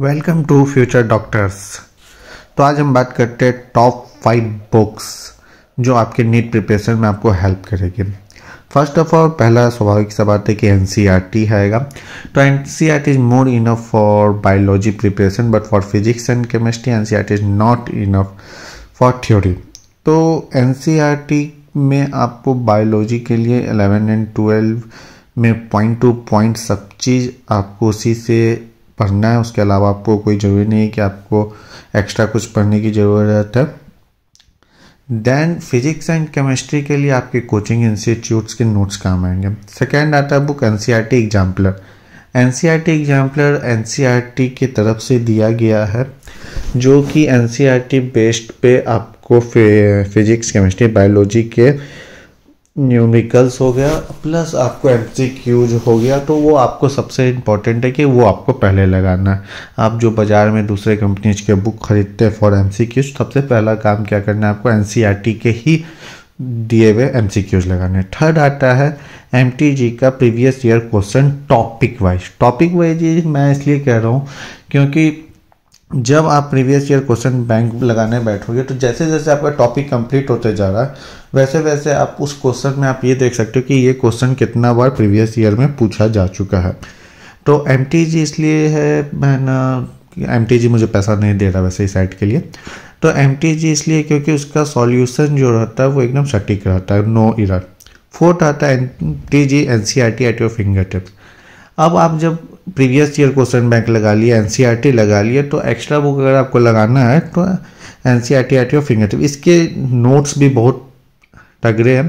welcome to future doctors तो आज हम बात करते हैं टॉप फाइव बुक्स जो आपके नीट प्रिपरेशन में आपको हेल्प करेगी फर्स्ट ऑफ ऑल पहला स्वाभाविक सा बात है कि एन सी आर टी आएगा तो N C R T is more enough for biology preparation but for physics and chemistry N C R T is not enough for theory तो N C R T में आपको biology के लिए eleven and twelve में point to point सब चीज़ आपको उसी से पढ़ना है उसके अलावा आपको कोई ज़रूरी नहीं है कि आपको एक्स्ट्रा कुछ पढ़ने की ज़रूरत है देन फिजिक्स एंड केमिस्ट्री के लिए आपके कोचिंग इंस्टीट्यूट्स के नोट्स काम आएंगे सेकेंड आता है book N C R T exemplar N C R T exemplar N C R T की तरफ से दिया गया है जो कि N C R T based पे आपको फिजिक्स केमिस्ट्री बायोलॉजी के न्यूमिकल्स हो गया प्लस आपको एम सी हो गया तो वो आपको सबसे इम्पॉर्टेंट है कि वो आपको पहले लगाना है आप जो बाज़ार में दूसरे कंपनीज के बुक ख़रीदते हैं फॉर एम सी सबसे पहला काम क्या करना है आपको एन e के ही दिए हुए एम सी क्यूज लगाने थर्ड आता है एम टी जी का previous year question topic wise topic wise मैं इसलिए कह रहा हूँ क्योंकि जब आप प्रीवियस ईयर क्वेश्चन बैंक लगाने बैठोगे तो जैसे जैसे आपका टॉपिक कंप्लीट होते जा रहा है वैसे वैसे आप उस क्वेश्चन में आप ये देख सकते हो कि ये क्वेश्चन कितना बार प्रीवियस ईयर में पूछा जा चुका है तो एम इसलिए है मैं एम टी मुझे पैसा नहीं दे रहा वैसे इस साइट के लिए तो एम इसलिए क्योंकि उसका सॉल्यूशन जो रहता है वो एकदम सटीक रहता है नो इरर फोर्थ आता है M T G N C R T at your fingertips अब आप जब प्रीवियस ईयर क्वेश्चन बैंक लगा लिया एन e लगा लिया तो एक्स्ट्रा बुक अगर आपको लगाना है तो एन सी आर और फिंगर टिप इसके नोट्स भी बहुत तगड़े हैं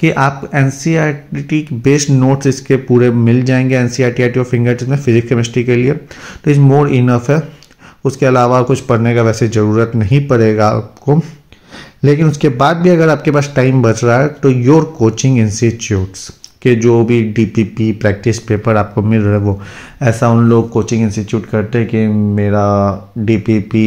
कि आप N C R T based notes इसके पूरे मिल जाएंगे N C R R T T और फिंगर टिप में फिजिक्स केमिस्ट्री के लिए तो इज मोर इनफ है उसके अलावा कुछ पढ़ने का वैसे ज़रूरत नहीं पड़ेगा आपको लेकिन उसके बाद भी अगर आपके पास टाइम बच रहा है तो योर कोचिंग इंस्टीट्यूट्स के जो भी डीपीपी प्रैक्टिस पेपर आपको मिल रहा है वो ऐसा उन लोग कोचिंग इंस्टीट्यूट करते हैं कि मेरा डीपीपी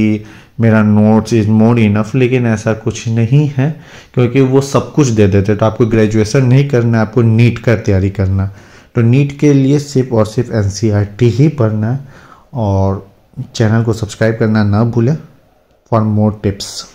मेरा नोट्स इज मोर इनफ लेकिन ऐसा कुछ नहीं है क्योंकि वो सब कुछ दे देते तो आपको ग्रेजुएशन नहीं करना आपको नीट का तैयारी करना तो नीट के लिए सिर्फ और सिर्फ एन e ही पढ़ना और चैनल को सब्सक्राइब करना ना भूलें फॉर मोर टिप्स